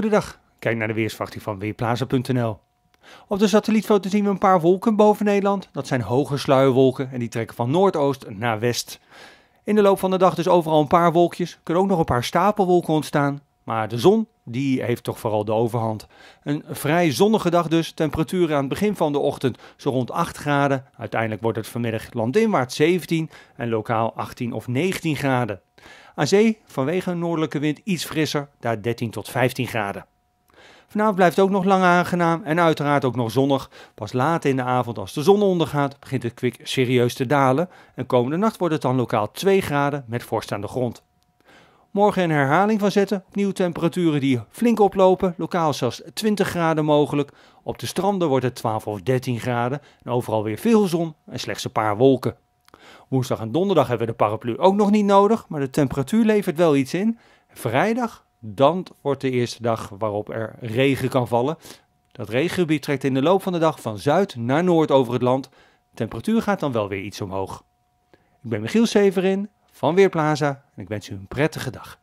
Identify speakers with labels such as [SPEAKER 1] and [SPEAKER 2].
[SPEAKER 1] Goedendag, kijk naar de weersverwachting van Weerplaza.nl. Op de satellietfoto zien we een paar wolken boven Nederland. Dat zijn hoge sluierwolken en die trekken van noordoost naar west. In de loop van de dag dus overal een paar wolkjes, kunnen ook nog een paar stapelwolken ontstaan. Maar de zon, die heeft toch vooral de overhand. Een vrij zonnige dag dus. Temperaturen aan het begin van de ochtend zo rond 8 graden. Uiteindelijk wordt het vanmiddag landinwaarts 17 en lokaal 18 of 19 graden. Aan zee vanwege een noordelijke wind iets frisser, daar 13 tot 15 graden. Vanavond blijft het ook nog lang aangenaam en uiteraard ook nog zonnig. Pas later in de avond, als de zon ondergaat, begint het kwik serieus te dalen. En komende nacht wordt het dan lokaal 2 graden met vorst aan de grond. Morgen een herhaling van zetten. Opnieuw temperaturen die flink oplopen. Lokaal zelfs 20 graden mogelijk. Op de stranden wordt het 12 of 13 graden. En overal weer veel zon en slechts een paar wolken. Woensdag en donderdag hebben we de paraplu ook nog niet nodig. Maar de temperatuur levert wel iets in. Vrijdag, dan wordt de eerste dag waarop er regen kan vallen. Dat regengebied trekt in de loop van de dag van zuid naar noord over het land. De temperatuur gaat dan wel weer iets omhoog. Ik ben Michiel Severin van Weerplaza ik wens u een prettige dag.